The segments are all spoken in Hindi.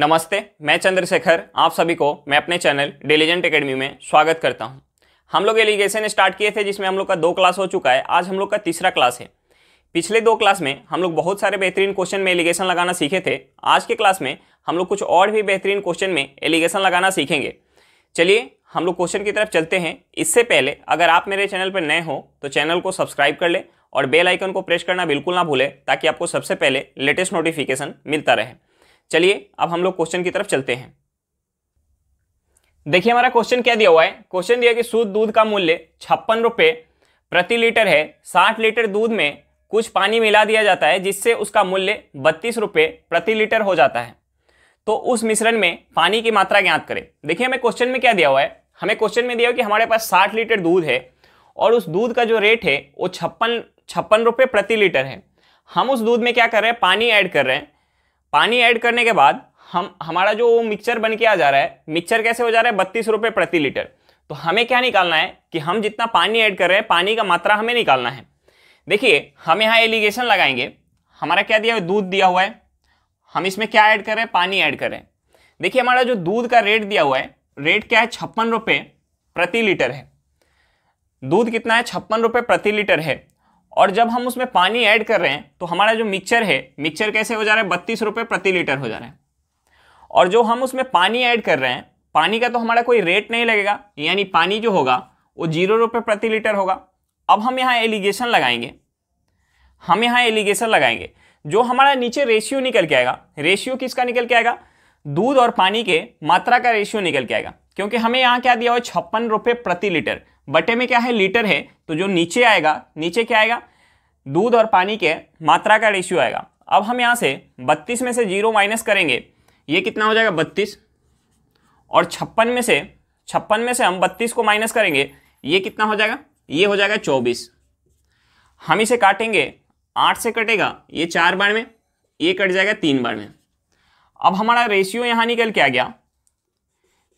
नमस्ते मैं चंद्रशेखर आप सभी को मैं अपने चैनल डेलीजेंट एकेडमी में स्वागत करता हूं हम लोग एलिगेशन स्टार्ट किए थे जिसमें हम लोग का दो क्लास हो चुका है आज हम लोग का तीसरा क्लास है पिछले दो क्लास में हम लोग बहुत सारे बेहतरीन क्वेश्चन में एलिगेशन लगाना सीखे थे आज के क्लास में हम लोग कुछ और भी बेहतरीन क्वेश्चन में एलिगेशन लगाना सीखेंगे चलिए हम लोग क्वेश्चन की तरफ चलते हैं इससे पहले अगर आप मेरे चैनल पर नए हो तो चैनल को सब्सक्राइब कर लें और बेल आइकन को प्रेस करना बिल्कुल ना भूलें ताकि आपको सबसे पहले लेटेस्ट नोटिफिकेशन मिलता रहे चलिए अब हम लोग क्वेश्चन की तरफ चलते हैं देखिए हमारा क्वेश्चन क्या दिया हुआ है क्वेश्चन दिया कि शुद्ध दूध का मूल्य छप्पन रुपये प्रति लीटर है साठ लीटर दूध में कुछ पानी मिला दिया जाता है जिससे उसका मूल्य बत्तीस रुपये प्रति लीटर हो जाता है तो उस मिश्रण में पानी की मात्रा ज्ञात करें देखिए हमें क्वेश्चन में क्या दिया हुआ है हमें क्वेश्चन में दिया हुआ कि हमारे पास साठ लीटर दूध है और उस दूध का जो रेट है वो छप्पन छप्पन रुपये प्रति लीटर है हम उस दूध में क्या कर रहे हैं पानी ऐड कर रहे हैं पानी ऐड करने के बाद हम हमारा जो मिक्सर बन के आ जा रहा है मिक्सर कैसे हो जा रहा है बत्तीस रुपये प्रति लीटर तो हमें क्या निकालना है कि हम जितना पानी ऐड कर रहे हैं पानी का मात्रा हमें निकालना है देखिए हम यहाँ एलिगेशन लगाएंगे हमारा क्या दिया हुआ दूध दिया हुआ है हम इसमें क्या ऐड कर रहे हैं पानी ऐड कर रहे हैं देखिए हमारा जो दूध का रेट दिया हुआ है रेट क्या है छप्पन रुपये प्रति लीटर है दूध कितना है छप्पन रुपये प्रति लीटर है और जब हम उसमें पानी ऐड कर रहे हैं तो हमारा जो मिक्सर है मिक्सर कैसे हो जा रहा है बत्तीस रुपये प्रति लीटर हो जा रहा है और जो हम उसमें पानी ऐड कर रहे हैं पानी का तो हमारा कोई रेट नहीं लगेगा यानी पानी जो होगा वो जीरो रुपये प्रति लीटर होगा अब हम यहाँ एलिगेशन लगाएंगे हम यहाँ एलिगेशन लगाएंगे जो हमारा नीचे रेशियो निकल के आएगा रेशियो किसका निकल के आएगा दूध और पानी के मात्रा का रेशियो निकल के आएगा क्योंकि हमें यहाँ क्या दिया हुआ है छप्पन रुपये प्रति लीटर बटे में क्या है लीटर है तो जो नीचे आएगा नीचे क्या आएगा दूध और पानी के मात्रा का रेशियो आएगा अब हम यहाँ से बत्तीस में से जीरो माइनस करेंगे ये कितना हो जाएगा बत्तीस और छप्पन में से छप्पन में से हम बत्तीस को माइनस करेंगे ये कितना हो जाएगा ये हो जाएगा चौबीस हम इसे काटेंगे आठ से कटेगा ये चार बार में ये कट जाएगा तीन बार में अब हमारा रेशियो यहाँ निकल के आ गया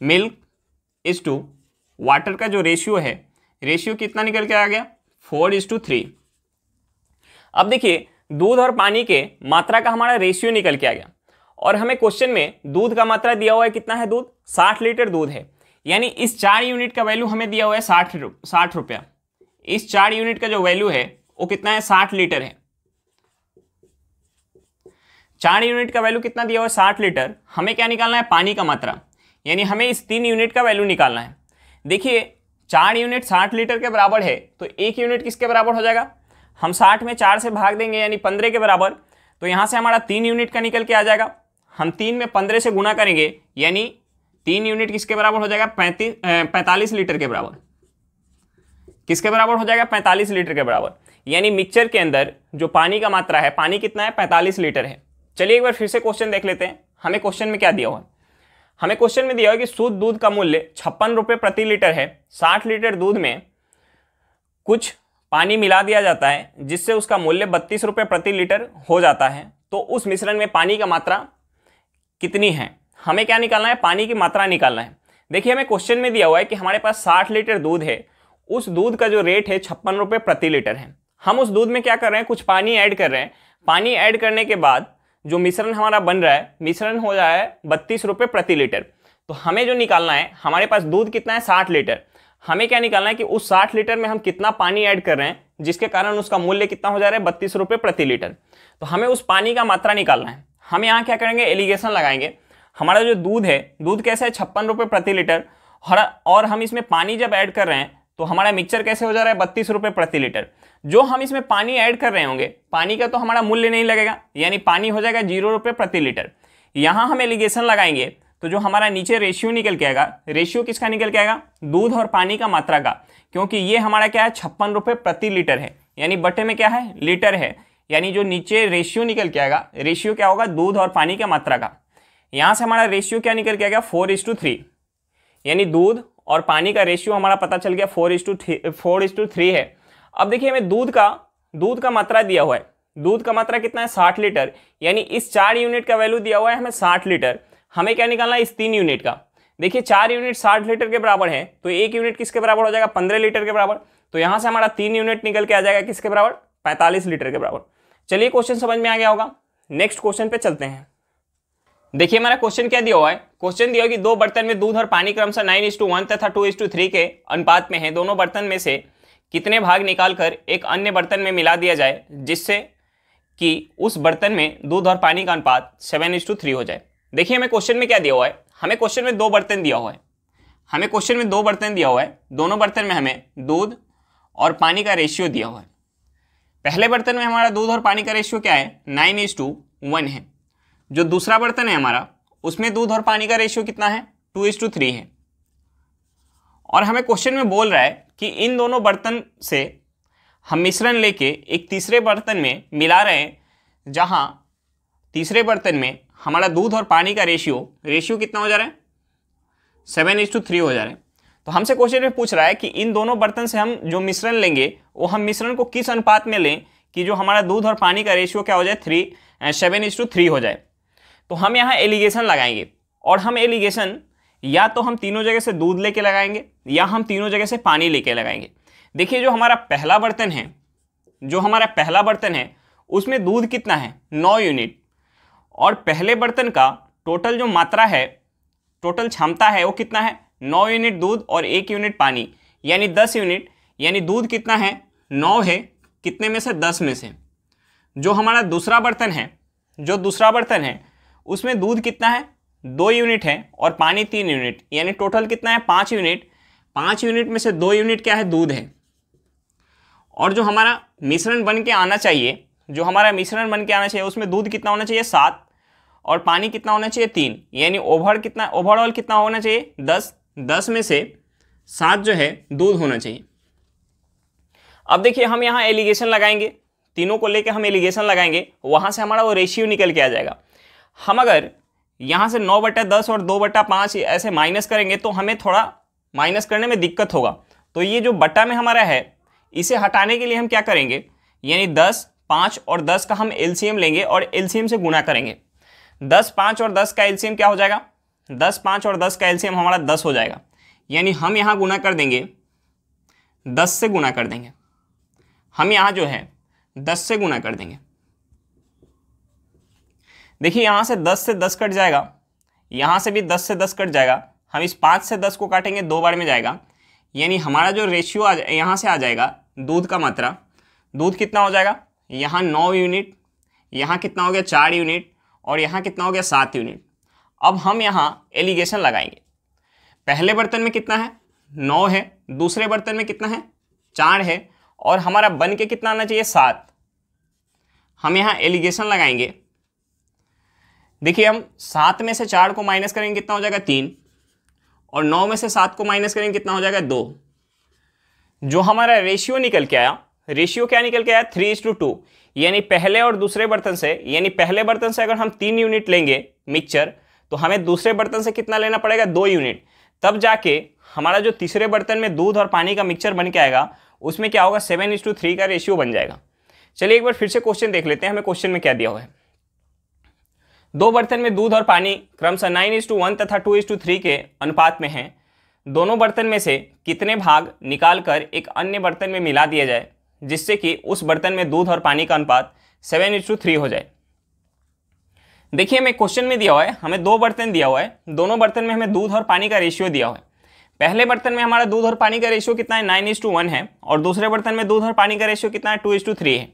मिल्क इज टू वाटर का जो रेशियो है रेशियो कितना निकल के आ गया फोर इज टू थ्री अब देखिए दूध और पानी के मात्रा का हमारा रेशियो निकल के आ गया और हमें क्वेश्चन में दूध का मात्रा दिया हुआ है कितना है दूध साठ लीटर दूध है यानी इस चार यूनिट का वैल्यू हमें दिया हुआ है साठ साठ रुपया इस चार यूनिट का जो वैल्यू है वो कितना है साठ लीटर है चार यूनिट का वैल्यू कितना दिया हुआ है साठ लीटर हमें क्या निकालना है पानी का मात्रा यानी हमें इस तीन यूनिट का वैल्यू निकालना है देखिए चार यूनिट साठ लीटर के बराबर है तो एक यूनिट किसके बराबर हो जाएगा हम साठ में चार से भाग देंगे यानी पंद्रह के बराबर तो यहाँ से हमारा तीन यूनिट का निकल के आ जाएगा हम तीन में पंद्रह से गुना करेंगे यानी तीन यूनिट किसके बराबर हो जाएगा पैंतीस पैंतालीस लीटर के बराबर किसके बराबर हो जाएगा पैंतालीस लीटर के बराबर यानी मिक्सचर के अंदर जो पानी का मात्रा है पानी कितना है पैंतालीस लीटर है चलिए एक बार फिर से क्वेश्चन देख लेते हैं हमें क्वेश्चन में क्या दिया हुआ है हमें क्वेश्चन में दिया हुआ कि शुद्ध दूध का मूल्य छप्पन रुपये प्रति लीटर है साठ लीटर दूध में कुछ पानी मिला दिया जाता है जिससे उसका मूल्य बत्तीस रुपये प्रति लीटर हो जाता है तो उस मिश्रण में पानी का मात्रा कितनी है हमें क्या निकालना है पानी की मात्रा निकालना है देखिए हमें क्वेश्चन में दिया हुआ है कि हमारे पास साठ लीटर दूध है उस दूध का जो रेट है छप्पन रुपये प्रति लीटर है हम उस दूध में क्या कर रहे हैं कुछ पानी ऐड कर रहे हैं पानी ऐड करने के बाद जो मिश्रण हमारा बन रहा है मिश्रण हो रहा है बत्तीस रुपये प्रति लीटर तो हमें जो निकालना है हमारे पास दूध कितना है साठ लीटर हमें क्या निकालना है कि उस साठ लीटर में हम कितना पानी ऐड कर रहे हैं जिसके कारण उसका मूल्य कितना हो जा रहा है बत्तीस रुपये प्रति लीटर तो हमें उस पानी का मात्रा निकालना है हम यहाँ क्या करेंगे एलिगेशन लगाएंगे हमारा जो दूध है दूध कैसे है छप्पन रुपये प्रति लीटर और हम इसमें पानी जब ऐड कर रहे हैं तो हमारा मिक्सचर कैसे हो जा रहा है बत्तीस रुपये प्रति लीटर जो हम इसमें पानी ऐड कर रहे होंगे पानी का तो हमारा मूल्य नहीं लगेगा यानी पानी हो जाएगा जीरो रुपये प्रति लीटर यहाँ हम एलिगेशन लगाएंगे तो जो हमारा नीचे रेशियो निकल के आएगा रेशियो किसका निकल के आएगा दूध और पानी का मात्रा का क्योंकि ये हमारा क्या है छप्पन रुपये प्रति लीटर है यानी बटे में क्या है लीटर है यानी जो नीचे रेशियो निकल के आएगा रेशियो क्या होगा दूध और पानी का मात्रा का यहाँ से हमारा रेशियो क्या निकल के आएगा फोर इस टू थ्री यानी दूध और पानी का रेशियो हमारा पता चल गया four is two three four is two three है अब देखिए हमें दूध का दूध का मात्रा दिया हुआ है दूध का मात्रा कितना है साठ लीटर यानी इस चार यूनिट का वैल्यू दिया हुआ है हमें साठ लीटर हमें क्या निकालना है इस तीन यूनिट का देखिए चार यूनिट साठ लीटर के बराबर है तो एक यूनिट किसके बराबर हो जाएगा पंद्रह लीटर के बराबर तो यहाँ से हमारा तीन यूनिट निकल के आ जाएगा किसके बराबर पैंतालीस लीटर के बराबर चलिए क्वेश्चन समझ में आ गया होगा नेक्स्ट क्वेश्चन पे चलते हैं देखिए हमारा क्वेश्चन क्या दिया हुआ है क्वेश्चन दिया है कि दो बर्तन में दूध और पानी क्रमशः नाइन इस टू वन तथा टू इज टू थ्री के अनुपात में है दोनों बर्तन में से कितने भाग निकालकर एक अन्य बर्तन में मिला दिया जाए जिससे कि उस बर्तन में दूध और पानी का अनुपात सेवन इज टू थ्री हो जाए देखिए हमें क्वेश्चन में क्या दिया हुआ है हमें क्वेश्चन में दो बर्तन दिया हुआ है हमें क्वेश्चन में दो बर्तन दिया हुआ है दोनों बर्तन में हमें दूध और पानी का रेशियो दिया हुआ है पहले बर्तन में हमारा दूध और पानी का रेशियो क्या है नाइन इज टू वन है जो दूसरा बर्तन है हमारा उसमें दूध और पानी का रेशियो कितना है टू इज टू थ्री है और हमें क्वेश्चन में बोल रहा है कि इन दोनों बर्तन से हम मिश्रण लेके एक तीसरे बर्तन में मिला रहे हैं जहाँ तीसरे बर्तन में हमारा दूध और पानी का रेशियो रेशियो कितना हो जा रहा है सेवन इज टू थ्री हो जा रहा है तो हमसे क्वेश्चन में पूछ रहा है कि इन दोनों बर्तन से हम जो मिश्रण लेंगे वो हम मिश्रण को किस अनुपात में लें कि जो हमारा दूध और पानी का रेशियो क्या हो जाए three seven is two three हो जाए तो हम यहाँ एलिगेशन लगाएंगे और हम एलिगेशन या तो हम तीनों जगह से दूध लेके लगाएंगे या हम तीनों जगह से पानी लेके लगाएंगे देखिए जो हमारा पहला बर्तन है जो हमारा पहला बर्तन है उसमें दूध कितना है नौ यूनिट और पहले बर्तन का टोटल जो मात्रा है टोटल क्षमता है वो कितना है नौ यूनिट दूध और एक यूनिट पानी यानी दस यूनिट यानी दूध कितना है नौ है कितने में से दस में से जो हमारा दूसरा बर्तन है जो दूसरा बर्तन है उसमें दूध कितना है दो यूनिट है और पानी तीन यूनिट यानी टोटल कितना है पाँच यूनिट पाँच यूनिट में से दो यूनिट क्या है दूध है और जो हमारा मिश्रण बन के आना चाहिए जो हमारा मिश्रण बन के आना चाहिए उसमें दूध कितना होना चाहिए सात और पानी कितना होना चाहिए तीन यानी ओवर कितना ओवरऑल कितना होना चाहिए दस दस में से सात जो है दूध होना चाहिए अब देखिए हम यहाँ एलिगेशन लगाएंगे तीनों को लेकर हम एलिगेशन लगाएंगे वहाँ से हमारा वो रेशियो निकल के आ जाएगा हम अगर यहाँ से नौ बटा दस और दो बटा पाँच ऐसे माइनस करेंगे तो हमें थोड़ा माइनस करने में दिक्कत होगा तो ये जो बटा में हमारा है इसे हटाने के लिए हम क्या करेंगे यानी दस पाँच और दस का हम एल लेंगे और एल से गुना करेंगे दस पाँच और दस का एल क्या हो जाएगा दस पाँच और दस का एल हमारा दस हो जाएगा यानी हम यहाँ गुना कर देंगे दस से गुना कर देंगे हम यहाँ जो है दस से गुना कर देंगे देखिए यहाँ से दस से दस कट जाएगा यहाँ से भी दस से दस कट जाएगा हम इस पाँच से दस को काटेंगे दो बार में जाएगा यानी हमारा जो रेशियो आ यहाँ से आ जाएगा दूध का मात्रा दूध कितना हो जाएगा यहाँ नौ यूनिट यहाँ कितना हो गया चार यूनिट और यहाँ कितना हो गया सात यूनिट अब हम यहाँ एलिगेशन लगाएंगे पहले बर्तन में कितना है नौ है दूसरे बर्तन में कितना है चार है और हमारा बन के कितना आना चाहिए सात हम यहाँ एलिगेशन लगाएंगे देखिए हम सात में से चार को माइनस करेंगे कितना हो जाएगा तीन और नौ में से सात को माइनस करेंगे कितना हो जाएगा दो जो हमारा रेशियो निकल के आया रेशियो क्या निकल के आया थ्री इज टू टू यानी पहले और दूसरे बर्तन से यानी पहले बर्तन से अगर हम तीन यूनिट लेंगे मिक्सचर तो हमें दूसरे बर्तन से कितना लेना पड़ेगा दो यूनिट तब जाके हमारा जो तीसरे बर्तन में दूध और पानी का मिक्सचर बन के आएगा उसमें क्या होगा सेवन इज टू थ्री का रेशियो बन जाएगा चलिए एक बार फिर से क्वेश्चन देख लेते हैं हमें क्वेश्चन में क्या दिया हुआ है दो बर्तन में दूध और पानी क्रमशः नाइन इज टू वन तथा टू इज टू थ्री के अनुपात में हैं दोनों बर्तन में से कितने भाग निकालकर एक अन्य बर्तन में मिला दिया जाए जिससे कि उस बर्तन में दूध और पानी का अनुपात सेवन इज टू थ्री हो जाए देखिए हमें क्वेश्चन में दिया हुआ है हमें दो बर्तन दिया हुआ है दोनों बर्तन में हमें दूध और पानी का रेशियो दिया हुआ है पहले बर्तन में हमारा दूध और पानी का रेशियो कितना है नाइन इज टू वन है और दूसरे बर्तन में दूध और पानी का रेशियो कितना है टू इज टू थ्री है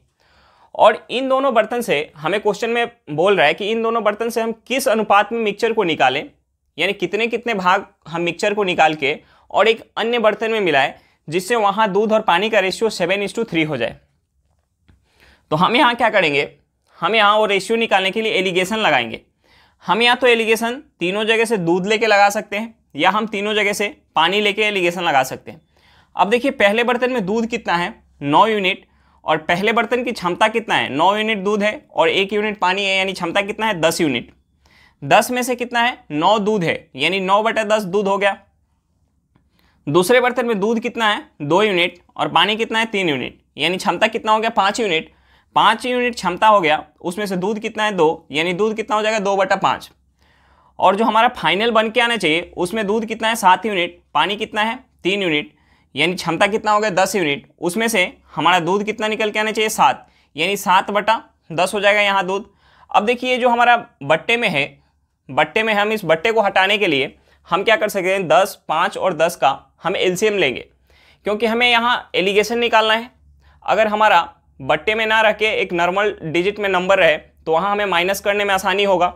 और इन दोनों बर्तन से हमें क्वेश्चन में बोल रहा है कि इन दोनों बर्तन से हम किस अनुपात में मिक्सचर को निकालें यानी कितने कितने भाग हम मिक्सचर को निकाल के और एक अन्य बर्तन में मिलाएं जिससे वहाँ दूध और पानी का ratio seven is two three हो जाए तो हम यहाँ क्या करेंगे हम यहाँ वो रेशियो निकालने के लिए एलिगेशन लगाएंगे हम यहाँ तो एलिगेशन तीनों जगह से दूध लेके लगा सकते हैं या हम तीनों जगह से पानी लेके एलिगेशन लगा सकते हैं अब देखिए पहले बर्तन में दूध कितना है नौ यूनिट और पहले बर्तन की क्षमता कितना है नौ यूनिट दूध है और एक यूनिट पानी है यानी क्षमता कितना है दस यूनिट दस में से कितना है नौ दूध है यानी नौ बटा दस दूध हो गया दूसरे बर्तन में दूध कितना है दो यूनिट और पानी कितना है तीन यूनिट यानी क्षमता कितना हो गया पाँच यूनिट पाँच यूनिट क्षमता हो गया उसमें से दूध कितना है दो यानी दूध कितना हो जाएगा दो बटा पाँच और जो हमारा फाइनल बन के आना चाहिए उसमें दूध कितना है सात यूनिट पानी कितना है तीन यूनिट यानी क्षमता कितना हो गया दस यूनिट उसमें से हमारा दूध कितना निकल के आना चाहिए सात यानी सात बटा दस हो जाएगा यहाँ दूध अब देखिए जो हमारा बट्टे में है बट्टे में हम इस बट्टे को हटाने के लिए हम क्या कर सकते हैं दस पाँच और दस का हम एल्शियम लेंगे क्योंकि हमें यहाँ एलिगेशन निकालना है अगर हमारा बट्टे में ना रह के एक नॉर्मल डिजिट में नंबर रहे तो वहाँ हमें माइनस करने में आसानी होगा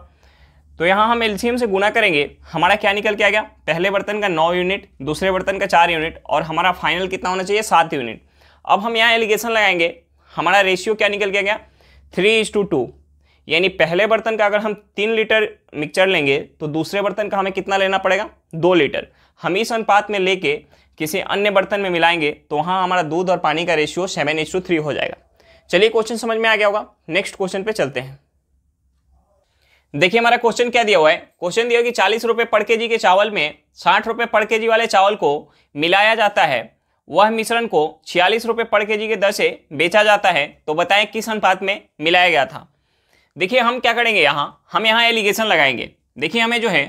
तो यहाँ हम एल्शियम से गुना करेंगे हमारा क्या निकल के आ गया पहले बर्तन का नौ यूनिट दूसरे बर्तन का चार यूनिट और हमारा फाइनल कितना होना चाहिए सात यूनिट अब हम यहाँ एलिगेशन लगाएंगे हमारा रेशियो क्या निकल के आ गया थ्री इज टू टू यानी पहले बर्तन का अगर हम तीन लीटर मिक्सचर लेंगे तो दूसरे बर्तन का हमें कितना लेना पड़ेगा दो लीटर हम इस अनुपात में लेके किसी अन्य बर्तन में मिलाएंगे तो वहाँ हमारा दूध और पानी का रेशियो सेवन एच टू थ्री हो जाएगा चलिए क्वेश्चन समझ में आ गया होगा नेक्स्ट क्वेश्चन पर चलते हैं देखिए हमारा क्वेश्चन क्या दिया हुआ है क्वेश्चन दिया कि चालीस रुपये पर के जी के चावल में साठ रुपये पर के जी वाले चावल को मिलाया जाता है वह मिश्रण को छियालीस रुपये पर के जी के दर से बेचा जाता है तो बताएं किस अनुपात में मिलाया गया था देखिए हम क्या करेंगे यहाँ हम यहाँ एलिगेशन लगाएंगे देखिए हमें जो है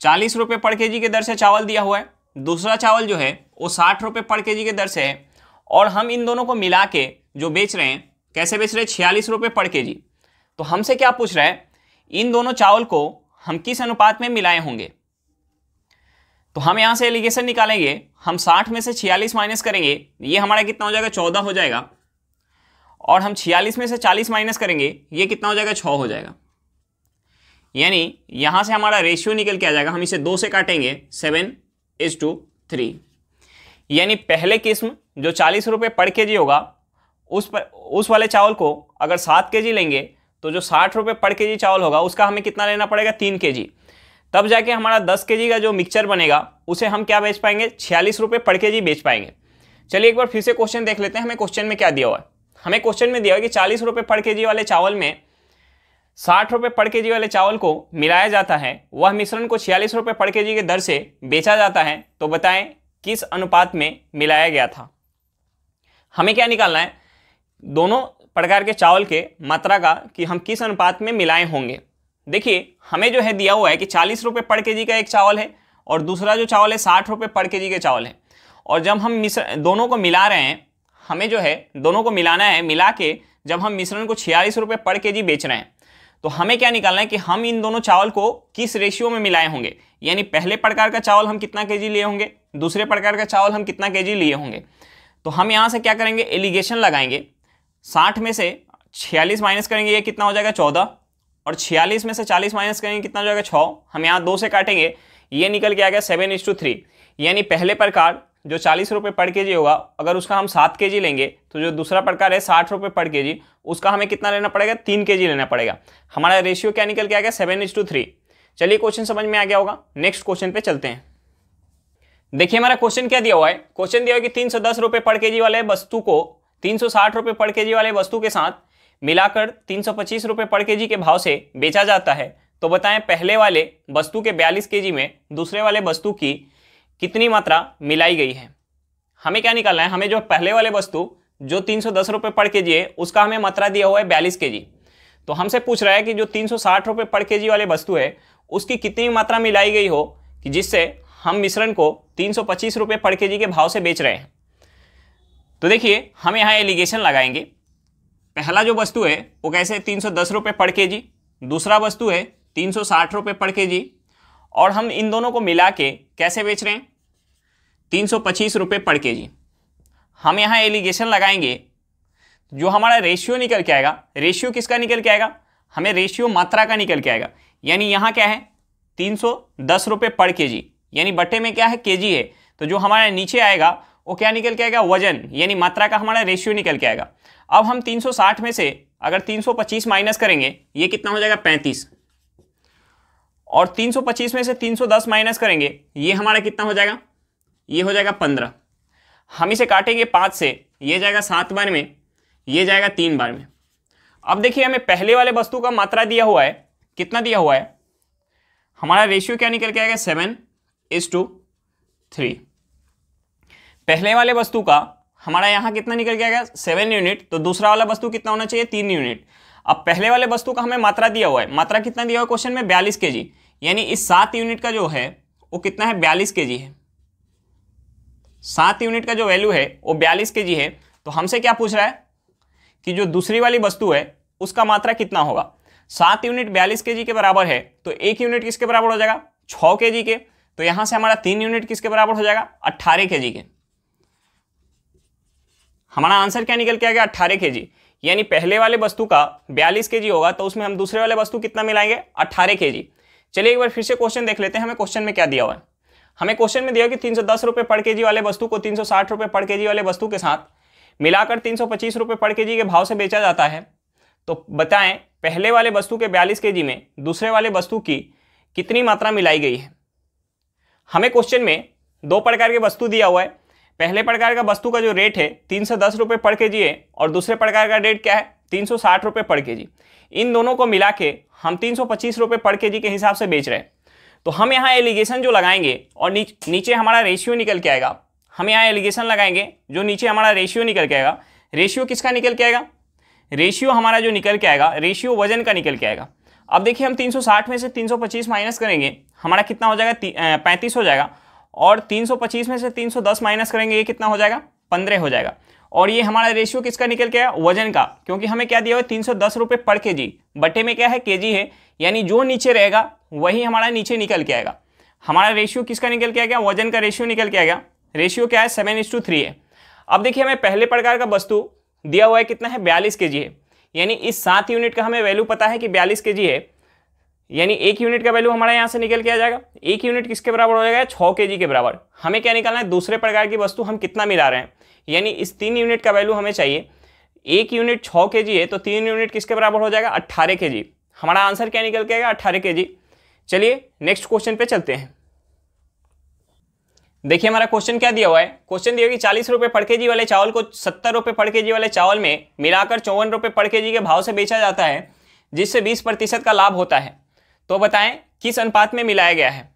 चालीस रुपये पर के जी के दर से चावल दिया हुआ है दूसरा चावल जो है वो साठ रुपये पर के जी के दर से है और हम इन दोनों को मिला के जो बेच रहे हैं कैसे बेच रहे हैं छियालीस रुपये पर के जी तो हमसे क्या पूछ रहा है इन दोनों चावल को हम किस अनुपात में मिलाए होंगे तो हम यहाँ से एलिगेशन निकालेंगे हम 60 में से 46 माइनस करेंगे ये हमारा कितना हो जाएगा 14 हो जाएगा और हम 46 में से 40 माइनस करेंगे ये कितना हो जाएगा 6 हो जाएगा यानी यहाँ से हमारा रेशियो निकल के आ जाएगा हम इसे दो से काटेंगे सेवन इज टू थ्री यानी पहले किस्म जो चालीस रुपये पर के जी होगा उस पर उस वाले चावल को अगर सात के जी लेंगे तो जो साठ रुपये पर के जी चावल होगा उसका हमें कितना लेना पड़ेगा तीन के जी तब जाके हमारा दस के जी का जो मिक्सचर बनेगा उसे हम क्या बेच पाएंगे छियालीस रुपये पर के जी बेच पाएंगे चलिए एक बार फिर से क्वेश्चन देख लेते हैं हमें क्वेश्चन में क्या दिया हुआ है हमें क्वेश्चन में दिया हुआ कि चालीस रुपये पर के जी वाले चावल में साठ रुपये पर के जी वाले चावल को मिलाया जाता है वह मिश्रण को छियालीस रुपये पर के जी के दर से बेचा जाता है तो बताएं किस अनुपात में मिलाया गया था हमें क्या निकालना है दोनों प्रकार के चावल के मात्रा का कि हम किस अनुपात में मिलाए होंगे देखिए हमें जो है दिया हुआ है कि चालीस रुपये पर के जी का एक चावल है और दूसरा जो चावल है साठ रुपये पर के जी चावल है और जब हम मिश्र दोनों को मिला रहे हैं हमें जो है दोनों को मिलाना है मिला के जब हम मिश्रण को छियालीस रुपये पर के जी बेच रहे हैं तो हमें क्या निकालना है कि हम इन दोनों चावल को किस रेशियो में मिलाए होंगे यानी पहले प्रकार का चावल हम कितना के जी लिए होंगे दूसरे प्रकार का चावल हम कितना के जी लिए होंगे तो हम यहाँ से क्या करेंगे एलिगेशन लगाएंगे साठ में से छियालीस माइनस करेंगे ये कितना हो जाएगा चौदह और छियालीस में से चालीस माइनस करेंगे कितना हो जाएगा छः हम यहाँ दो से काटेंगे ये निकल के आ गया सेवन इंस टू थ्री यानी पहले प्रकार जो चालीस रुपये पर के जी होगा अगर उसका हम सात के जी लेंगे तो जो दूसरा प्रकार है साठ रुपये पर के जी उसका हमें कितना लेना पड़ेगा तीन के जी लेना पड़ेगा हमारा रेशियो क्या निकल के आ गया सेवन इंस टू थ्री चलिए क्वेश्चन समझ में आ गया होगा नेक्स्ट क्वेश्चन पे चलते हैं देखिए हमारा क्वेश्चन क्या दिया हुआ है क्वेश्चन दिया हुआ है कि तीन सौ दस रुपये पर के जी वाले वस्तु को तीन सौ साठ रुपये पर के वाले वस्तु के साथ मिलाकर तीन सौ पच्चीस रुपये पर के के भाव से बेचा जाता है तो बताएं पहले वाले वस्तु के बयालीस के में दूसरे वाले वस्तु की कितनी मात्रा मिलाई गई है हमें क्या निकालना है हमें जो पहले वाले वस्तु जो तीन सौ दस रुपये पर के जी है उसका हमें मात्रा दिया हुआ है बयालीस के जी तो हमसे पूछ रहा है कि जो तीन सौ साठ रुपये पर के जी वाले वस्तु है उसकी कितनी मात्रा मिलाई गई हो कि जिससे हम मिश्रण को तीन सौ पच्चीस रुपये पर के जी के भाव से बेच रहे हैं तो देखिए हम यहाँ एलिगेशन लगाएंगे पहला जो वस्तु है वो कैसे तीन सौ दस रुपये पर के जी दूसरा वस्तु है तीन सौ साठ रुपये पर के जी और हम इन दोनों को मिला के कैसे बेच रहे हैं तीन सौ पच्चीस रुपये पर के जी हम यहाँ एलिगेशन लगाएंगे जो हमारा रेशियो निकल के आएगा रेशियो किसका निकल के आएगा हमें रेशियो मात्रा का निकल के आएगा यानी यहाँ क्या है तीन सौ दस रुपये पर के जी यानी बट्टे में क्या है के जी है तो जो हमारा नीचे आएगा वो क्या निकल के आएगा वजन यानी मात्रा का हमारा रेशियो निकल के आएगा अब हम 360 में से अगर 325 माइनस करेंगे ये कितना हो जाएगा 35 और 325 में से 310 माइनस करेंगे ये हमारा कितना हो जाएगा ये हो जाएगा 15 हम इसे काटेंगे पाँच से ये जाएगा सात बार में ये जाएगा तीन बार में अब देखिए हमें पहले वाले वस्तु का मात्रा दिया हुआ है कितना दिया हुआ है हमारा रेशियो क्या निकल के आएगा सेवन इज टू थ्री पहले वाले वस्तु का हमारा यहाँ कितना निकल गया सेवन यूनिट तो दूसरा वाला वस्तु कितना होना चाहिए तीन यूनिट अब पहले वाले वस्तु का हमें मात्रा दिया हुआ है मात्रा कितना दिया हुआ है क्वेश्चन में बयालीस के यानी इस सात यूनिट का जो है वो कितना है बयालीस के है सात यूनिट का जो वैल्यू है वो बयालीस के है तो हमसे क्या पूछ रहा है कि जो दूसरी वाली वस्तु है उसका मात्रा कितना होगा सात यूनिट बयालीस के के बराबर है तो एक यूनिट किसके बराबर हो जाएगा छः के के तो यहाँ से हमारा तीन यूनिट किसके बराबर हो जाएगा अट्ठारह के के हमारा आंसर क्या निकल के आ गया अट्ठारह के जी यानी पहले वाले वस्तु का बयालीस के जी होगा तो उसमें हम दूसरे वाले वस्तु कितना मिलाएंगे अट्ठारह के जी चलिए एक बार फिर से क्वेश्चन देख लेते हैं हमें क्वेश्चन में क्या दिया हुआ है हमें क्वेश्चन में दिया कि तीन सौ दस रुपये पर के जी वाले वस्तु को तीन सौ साठ रुपये पर के जी वाले वस्तु के साथ मिलाकर तीन सौ पच्चीस रुपये पर के जी के भाव से बेचा जाता है तो बताएं पहले वाले वस्तु के बयालीस के जी में दूसरे वाले वस्तु की कितनी मात्रा मिलाई गई है हमें क्वेश्चन में दो प्रकार के वस्तु दिया हुआ है पहले प्रकार का वस्तु का जो रेट है तीन सौ दस रुपये पर के जी है और दूसरे प्रकार का रेट क्या है तीन सौ साठ रुपये पर के जी इन दोनों को मिला के हम तीन सौ पच्चीस रुपये पर के जी के हिसाब से बेच रहे हैं तो हम यहाँ एलिगेशन जो लगाएंगे और नीच, नीचे हमारा रेशियो निकल के आएगा हम यहाँ एलिगेशन लगाएंगे जो नीचे हमारा रेशियो निकल के आएगा रेशियो किसका निकल के आएगा रेशियो हमारा जो निकल के आएगा रेशियो वजन का निकल के आएगा अब देखिए हम 360 में से 325 माइनस करेंगे हमारा कितना हो जाएगा पैंतीस हो जाएगा और 325 में से 310 माइनस करेंगे ये कितना हो जाएगा पंद्रह हो जाएगा और ये हमारा रेशियो किसका निकल के आया वजन का क्योंकि हमें क्या दिया हुआ है तीन सौ दस रुपये पर के जी बटे में क्या है के जी है यानी जो नीचे रहेगा वही हमारा नीचे निकल के आएगा हमारा रेशियो किसका निकल के आ गया वजन का रेशियो निकल के आ गया रेशियो क्या है सेवन इंस टू थ्री है अब देखिए हमें पहले प्रकार का वस्तु दिया हुआ है कितना है बयालीस के जी है यानी इस सात यूनिट का हमें वैल्यू पता है कि बयालीस के जी है यानी एक यूनिट का वैल्यू हमारा यहाँ से निकल के आ जाएगा एक यूनिट किसके बराबर हो जाएगा छः के के बराबर हमें क्या निकालना है दूसरे प्रकार की वस्तु हम कितना मिला रहे हैं यानी इस तीन यूनिट का वैल्यू हमें चाहिए एक यूनिट छः के है तो तीन यूनिट किसके बराबर हो जाएगा अट्ठारह के हमारा आंसर क्या निकल के आएगा अट्ठारह के चलिए नेक्स्ट क्वेश्चन पे चलते हैं देखिए हमारा क्वेश्चन क्या दिया हुआ है क्वेश्चन दिया कि चालीस रुपये पर के जी वाले चावल को सत्तर रुपये पर के जी वाले चावल में मिलाकर चौवन रुपये पर के जी के भाव से बेचा जाता है जिससे बीस प्रतिशत का लाभ होता है तो बताएं किस अनुपात में मिलाया गया है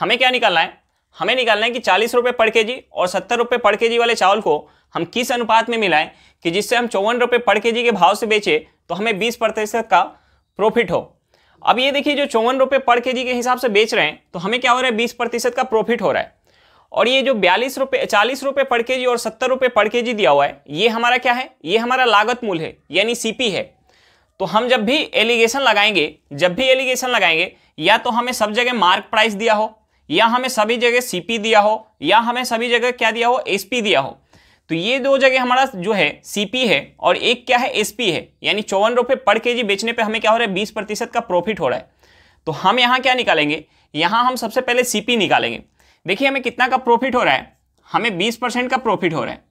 हमें क्या निकालना है हमें निकालना है कि चालीस रुपये पर के जी और सत्तर रुपये पर के जी वाले चावल को हम किस अनुपात में मिलाएं कि जिससे हम चौवन रुपये पर के जी के भाव से बेचें तो हमें बीस प्रतिशत का प्रॉफिट हो अब ये देखिए जो चौवन रुपये पर के जी के हिसाब से बेच रहे हैं तो हमें क्या हो रहा है बीस प्रतिशत का प्रॉफिट हो रहा है और ये जो बयालीस रुपये चालीस रुपये पर के जी और सत्तर रुपये पर के जी दिया हुआ है ये हमारा क्या है ये हमारा लागत मूल है यानी पी है तो हम जब भी एलिगेशन लगाएंगे जब भी एलिगेशन लगाएंगे या तो हमें सब जगह मार्क प्राइस दिया हो या हमें सभी जगह सीपी दिया हो या हमें सभी जगह क्या दिया हो एसपी दिया हो तो ये दो जगह हमारा जो है सीपी है और एक क्या है एसपी है यानी चौवन रुपये पर के बेचने पे हमें क्या हो रहा है बीस प्रतिशत का प्रॉफिट हो रहा है तो हम यहाँ क्या निकालेंगे यहाँ हम सबसे पहले सीपी निकालेंगे देखिए हमें कितना का प्रॉफिट हो रहा है हमें बीस परसेंट का प्रॉफिट हो रहा है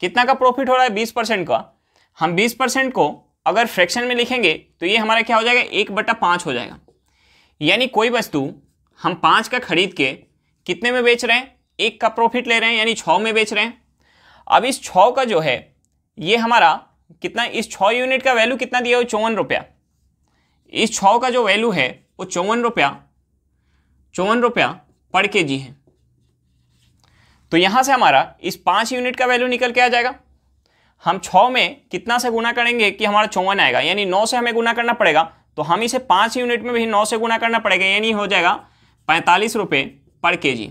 कितना का प्रॉफिट हो रहा है बीस परसेंट का हम बीस परसेंट को अगर फ्रैक्शन में लिखेंगे तो ये हमारा क्या हो जाएगा एक बटा पाँच हो जाएगा यानी कोई वस्तु हम पाँच का खरीद के कितने में बेच रहे हैं एक का प्रॉफिट ले रहे हैं यानी छः में बेच रहे हैं अब इस छः का जो है ये हमारा कितना इस छः यूनिट का वैल्यू कितना दिया हो चौवन रुपया इस छः का जो वैल्यू है वो चौवन रुपया चौवन रुपया पर के जी है तो यहाँ से हमारा इस पाँच यूनिट का वैल्यू निकल के आ जाएगा हम छ में कितना से गुना करेंगे कि हमारा चौवन आएगा यानी नौ से हमें गुना करना पड़ेगा तो हम इसे पाँच यूनिट में भी नौ से गुना करना पड़ेगा यानी हो जाएगा पैंतालीस रुपये पर के जी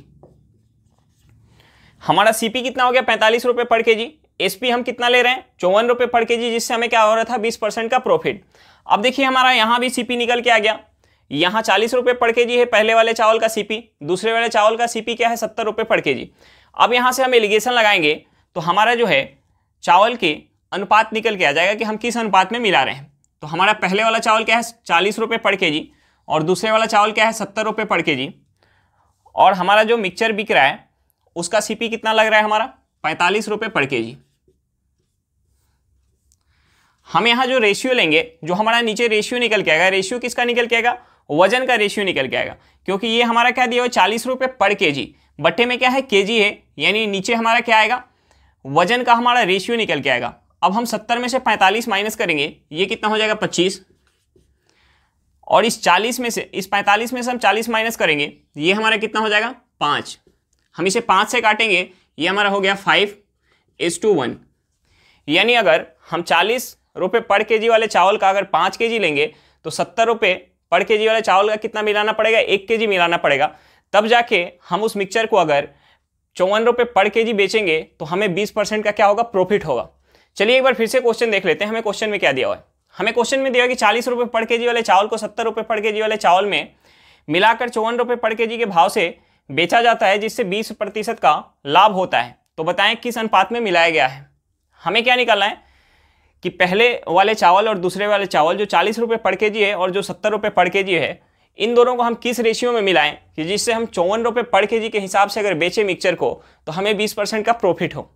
हमारा सीपी कितना हो गया पैंतालीस रुपये पर के जी एसपी हम कितना ले रहे हैं चौवन रुपये पर के जी जिससे हमें क्या हो रहा था बीस परसेंट का प्रॉफिट अब देखिए हमारा यहाँ भी सीपी निकल के आ गया यहाँ चालीस रुपये पर के जी है पहले वाले चावल का सीपी दूसरे वाले चावल का सीपी क्या है सत्तर रुपये पर के जी अब यहाँ से हम एलिगेशन लगाएंगे तो हमारा जो है चावल के अनुपात निकल के आ जाएगा कि हम किस अनुपात में मिला रहे हैं तो हमारा पहले वाला चावल क्या है चालीस रुपये पर के जी और दूसरे वाला चावल क्या है सत्तर रुपये पर के जी और हमारा जो मिक्सचर बिक रहा है उसका पी कितना लग रहा है हमारा पैंतालीस रुपये पर के जी हम यहाँ जो रेशियो लेंगे जो हमारा नीचे रेशियो निकल के आएगा रेशियो किसका निकल के आएगा वजन का रेशियो निकल के आएगा क्योंकि ये हमारा क्या दिया हुआ चालीस रुपये पर के जी बट्टे में क्या है के जी है यानी नीचे हमारा क्या आएगा वजन का हमारा रेशियो निकल के आएगा अब हम सत्तर में से पैंतालीस माइनस करेंगे ये कितना हो जाएगा पच्चीस और इस चालीस में से इस पैंतालीस में से हम चालीस माइनस करेंगे ये हमारा कितना हो जाएगा पाँच हम इसे पाँच से काटेंगे ये हमारा हो गया फाइव इज टू वन यानी अगर हम चालीस रुपये पर के जी वाले चावल का अगर पाँच के जी लेंगे तो सत्तर रुपये पर के जी वाले चावल का कितना मिलाना पड़ेगा एक के जी मिलाना पड़ेगा तब जाके हम उस मिक्सचर को अगर चौवन रुपये पर के जी बेचेंगे तो हमें बीस परसेंट का क्या होगा प्रॉफिट होगा चलिए एक बार फिर से क्वेश्चन देख लेते हैं हमें क्वेश्चन में क्या दिया हुआ है हमें क्वेश्चन में दिया कि चालीस रुपये पर के जी वाले चावल को सत्तर रुपये पर के जी वाले चावल में मिलाकर चौवन रुपये पर के जी के भाव से बेचा जाता है जिससे बीस प्रतिशत का लाभ होता है तो बताएं किस अनुपात में मिलाया गया है हमें क्या निकालना है कि पहले वाले चावल और दूसरे वाले चावल जो चालीस रुपये पर के जी है और जो सत्तर रुपये पर के जी है इन दोनों को हम किस रेशियो में मिलाएं कि जिससे हम चौवन रुपये पर के जी के हिसाब से अगर बेचें मिक्सचर को तो हमें बीस परसेंट का प्रॉफिट हो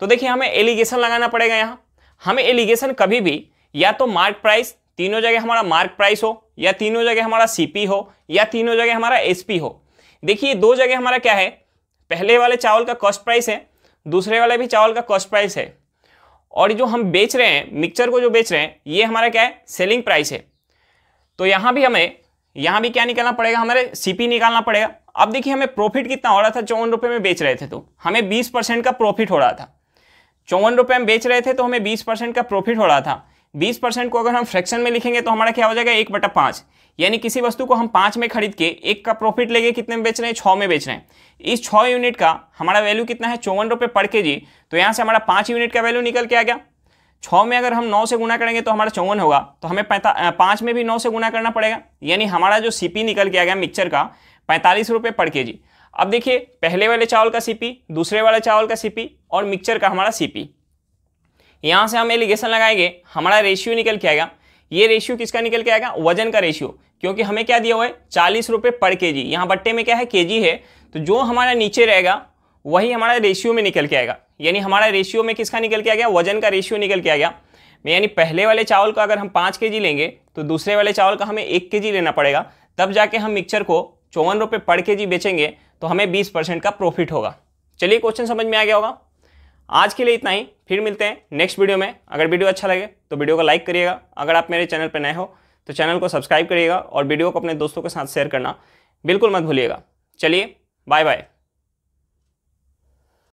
तो देखिए हमें एलिगेशन लगाना पड़ेगा यहाँ हमें एलिगेशन कभी भी या तो मार्क प्राइस तीनों जगह हमारा मार्क प्राइस हो या तीनों जगह हमारा सीपी हो या तीनों जगह हमारा एसपी हो देखिए दो जगह हमारा क्या है पहले वाले चावल का कॉस्ट प्राइस है दूसरे वाले भी चावल का कॉस्ट प्राइस है और जो हम बेच रहे हैं मिक्सचर को जो बेच रहे हैं ये हमारा क्या है सेलिंग प्राइस है तो यहाँ भी हमें यहाँ भी क्या निकालना पड़ेगा हमारे सीपी निकालना पड़ेगा अब देखिए हमें प्रॉफिट कितना हो रहा था चौवन रुपये में बेच रहे थे तो हमें बीस परसेंट का प्रॉफिट हो रहा था चौवन रुपये में बेच रहे थे तो हमें बीस परसेंट का प्रॉफिट हो रहा था बीस परसेंट को अगर हम फ्रैक्शन में लिखेंगे तो हमारा क्या हो जाएगा एक बटा पाँच यानी किसी वस्तु को हम पाँच में खरीद के एक का प्रॉफिट लेके कितने में बेच रहे हैं छः में बेच रहे हैं इस छः यूनिट का हमारा वैल्यू कितना है चौवन रुपये पर के जी तो यहाँ से हमारा पाँच यूनिट का वैल्यू निकल के आ गया छः में अगर हम नौ से गुना करेंगे तो हमारा चौवन होगा तो हमें पैंता पाँच में भी नौ से गुना करना पड़ेगा यानी हमारा जो सीपी निकल के आ गया मिक्सचर का पैंतालीस रुपये पर के जी अब देखिए पहले वाले चावल का सीपी दूसरे वाले चावल का सीपी और मिक्सचर का हमारा सीपी यहाँ से हम एलिगेशन लगाएंगे हमारा रेशियो निकल के आएगा ये रेशियो किसका निकल के आएगा वजन का रेशियो क्योंकि हमें क्या दिया हुआ है चालीस रुपये पर के जी यहाँ बट्टे में क्या है के जी है तो जो हमारा नीचे रहेगा वही हमारा रेशियो में निकल के आएगा यानी हमारा रेशियो में किसका निकल के आ गया वजन का रेशियो निकल के आ गया यानी पहले वाले चावल का अगर हम पाँच के लेंगे तो दूसरे वाले चावल का हमें एक के लेना पड़ेगा तब जाके हम मिक्सचर को चौवन रुपये पर के जी बेचेंगे तो हमें बीस परसेंट का प्रॉफिट होगा चलिए क्वेश्चन समझ में आ गया होगा आज के लिए इतना ही फिर मिलते हैं नेक्स्ट वीडियो में अगर वीडियो अच्छा लगे तो वीडियो को लाइक करिएगा अगर आप मेरे चैनल पर नए हो तो चैनल को सब्सक्राइब करिएगा और वीडियो को अपने दोस्तों के साथ शेयर करना बिल्कुल मत भूलिएगा चलिए बाय बाय